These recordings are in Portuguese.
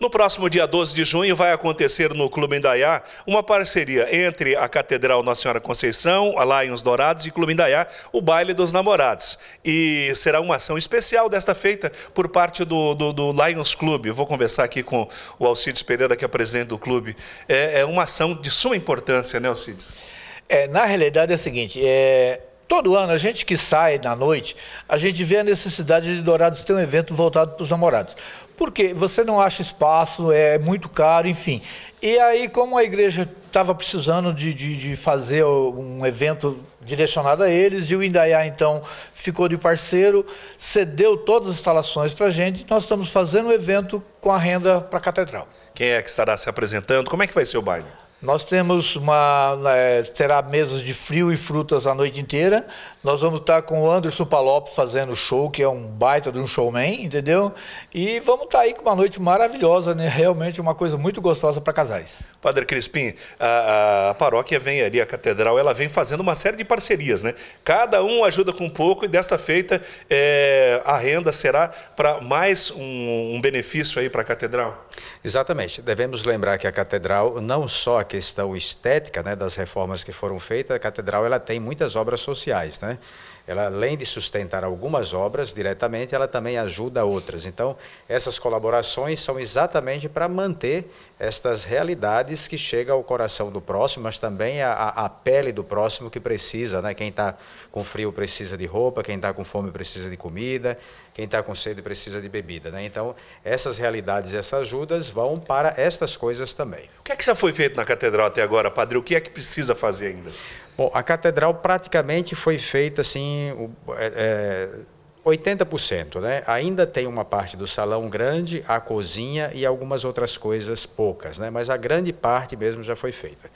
No próximo dia 12 de junho vai acontecer no Clube Indaiá uma parceria entre a Catedral Nossa Senhora Conceição, a Lions Dourados e Clube Indaiá, o Baile dos Namorados. E será uma ação especial desta feita por parte do, do, do Lions Clube. Eu vou conversar aqui com o Alcides Pereira, que é presidente do clube. É, é uma ação de suma importância, né, Alcides? É, na realidade é o seguinte, é, Todo ano, a gente que sai na noite, a gente vê a necessidade de Dourados ter um evento voltado para os namorados. Porque você não acha espaço, é muito caro, enfim. E aí, como a igreja estava precisando de, de, de, fazer um evento direcionado a eles, e o Indaiá, então, ficou de parceiro, cedeu todas as instalações para a gente, nós estamos fazendo o um evento com a renda para a catedral. Quem é que estará se apresentando? Como é que vai ser o baile? Nós temos uma. É, terá mesas de frio e frutas a noite inteira. Nós vamos estar com o Anderson Palop fazendo show, que é um baita de um showman, entendeu? E vamos estar aí com uma noite maravilhosa, né? Realmente uma coisa muito gostosa para casais. Padre Crispim, a, a, paróquia vem ali, a catedral, ela vem fazendo uma série de parcerias, né? Cada um ajuda com um pouco e desta feita é, a renda será para mais um, um benefício aí para a catedral. Exatamente. Devemos lembrar que a catedral não só questão estética né, das reformas que foram feitas, a catedral ela tem muitas obras sociais, né? ela além de sustentar algumas obras diretamente, ela também ajuda outras. Então, essas colaborações são exatamente para manter estas realidades que chegam ao coração do próximo, mas também a, a pele do próximo que precisa, né? Quem está com frio precisa de roupa, quem está com fome precisa de comida, quem está com sede precisa de bebida, né? Então, essas realidades, essas ajudas vão para estas coisas também. O que é que já foi feito na catedral até agora, padre? O que é que precisa fazer ainda? Bom, a catedral praticamente foi feita assim, é, 80%, é, né? Ainda tem uma parte do salão grande, a cozinha e algumas outras coisas poucas, né? Mas a grande parte mesmo já foi feita.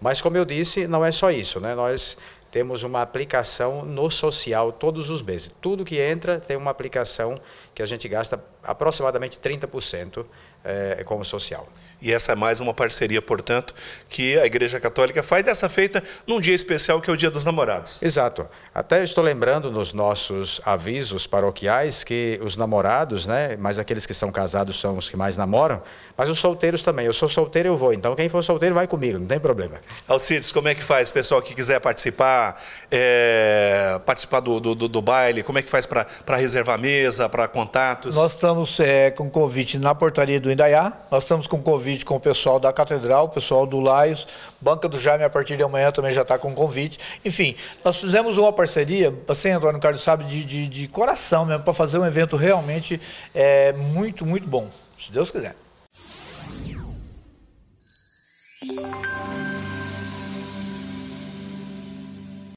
Mas como eu disse, não é só isso, né? Nós temos uma aplicação no social todos os meses. Tudo que entra tem uma aplicação que a gente gasta aproximadamente 30% é, eh, como social. E essa é mais uma parceria, portanto, que a Igreja Católica faz dessa feita num dia especial que é o Dia dos Namorados. Exato. Até estou lembrando nos nossos avisos paroquiais que os namorados, né, mas aqueles que são casados são os que mais namoram, mas os solteiros também. Eu sou solteiro, eu vou. Então quem for solteiro vai comigo, não tem problema. Alcides, como é que faz, pessoal que quiser participar? é, participar do, do, do, baile? Como é que faz para reservar mesa, para contatos? Nós estamos é, com convite na portaria do Indaiá, nós estamos com convite com o pessoal da Catedral, o pessoal do Lais Banca do Jaime a partir de amanhã também já está com convite. Enfim, nós fizemos uma parceria, assim, Antônio Carlos sabe, de, de, de coração mesmo, para fazer um evento realmente é, muito, muito bom, se Deus quiser.